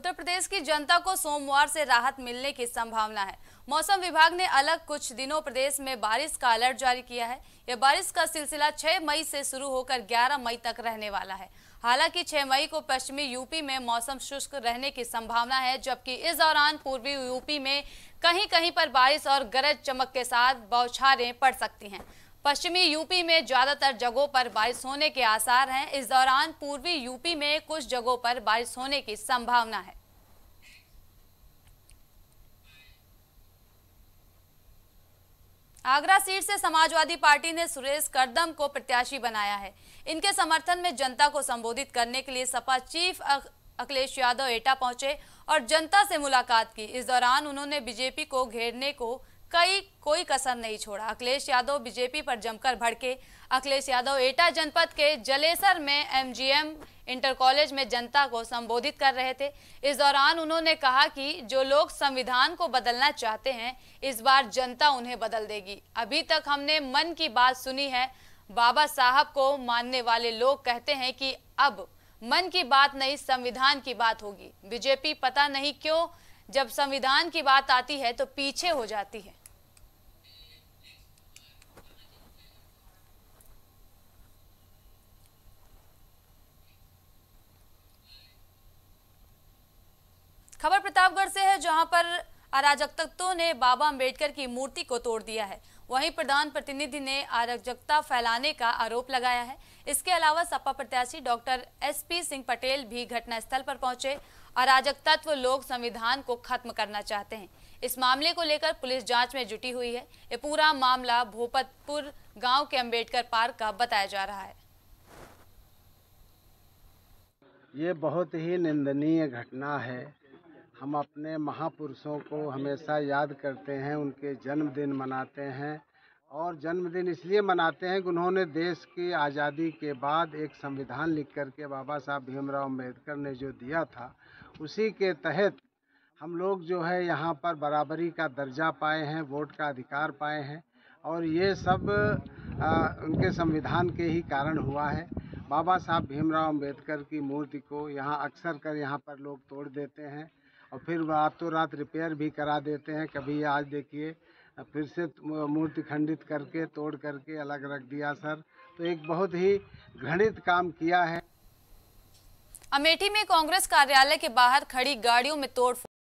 उत्तर प्रदेश की जनता को सोमवार से राहत मिलने की संभावना है मौसम विभाग ने अलग कुछ दिनों प्रदेश में बारिश का अलर्ट जारी किया है यह बारिश का सिलसिला 6 मई से शुरू होकर 11 मई तक रहने वाला है हालांकि 6 मई को पश्चिमी यूपी में मौसम शुष्क रहने की संभावना है जबकि इस दौरान पूर्वी यूपी में कहीं कहीं पर बारिश और गरज चमक के साथ बौछारें पड़ सकती हैं पश्चिमी यूपी में ज्यादातर जगहों पर बारिश होने के आसार हैं इस दौरान पूर्वी यूपी में कुछ जगहों पर बारिश होने की संभावना है आगरा सीट से समाजवादी पार्टी ने सुरेश करदम को प्रत्याशी बनाया है इनके समर्थन में जनता को संबोधित करने के लिए सपा चीफ अखिलेश यादव एटा पहुंचे और जनता से मुलाकात की इस दौरान उन्होंने बीजेपी को घेरने को कई कोई कसर नहीं छोड़ा अखिलेश यादव बीजेपी पर जमकर भड़के अखिलेश यादव एटा जनपद के जलेसर में एमजीएम इंटर कॉलेज में जनता को संबोधित कर रहे थे इस दौरान उन्होंने कहा कि जो लोग संविधान को बदलना चाहते हैं इस बार जनता उन्हें बदल देगी अभी तक हमने मन की बात सुनी है बाबा साहब को मानने वाले लोग कहते हैं कि अब मन की बात नहीं संविधान की बात होगी बीजेपी पता नहीं क्यों जब संविधान की बात आती है तो पीछे हो जाती है खबर प्रतापगढ़ से है जहां पर अराजक तत्वों ने बाबा अंबेडकर की मूर्ति को तोड़ दिया है वहीं प्रधान प्रतिनिधि ने अराजकता फैलाने का आरोप लगाया है इसके अलावा सपा प्रत्याशी डॉक्टर एसपी सिंह पटेल भी घटनास्थल पर पहुंचे अराजक तत्व लोग संविधान को खत्म करना चाहते हैं इस मामले को लेकर पुलिस जांच में जुटी हुई है ये पूरा मामला भोपतपुर गांव के अंबेडकर पार्क का बताया जा रहा है ये बहुत ही निंदनीय घटना है हम अपने महापुरुषों को हमेशा याद करते हैं उनके जन्मदिन मनाते हैं और जन्मदिन इसलिए मनाते हैं कि उन्होंने देश की आज़ादी के बाद एक संविधान लिख कर के बाबा साहब भीमराव अम्बेडकर ने जो दिया था उसी के तहत हम लोग जो है यहाँ पर बराबरी का दर्जा पाए हैं वोट का अधिकार पाए हैं और ये सब आ, उनके संविधान के ही कारण हुआ है बाबा साहब भीमराव अम्बेडकर की मूर्ति को यहाँ अक्सर कर यहाँ पर लोग तोड़ देते हैं और फिर रातों रात रिपेयर भी करा देते हैं कभी आज देखिए फिर से मूर्ति खंडित करके तोड़ करके अलग रख दिया सर तो एक बहुत ही घृणित काम किया है अमेठी में कांग्रेस कार्यालय के बाहर खड़ी गाड़ियों में तोड़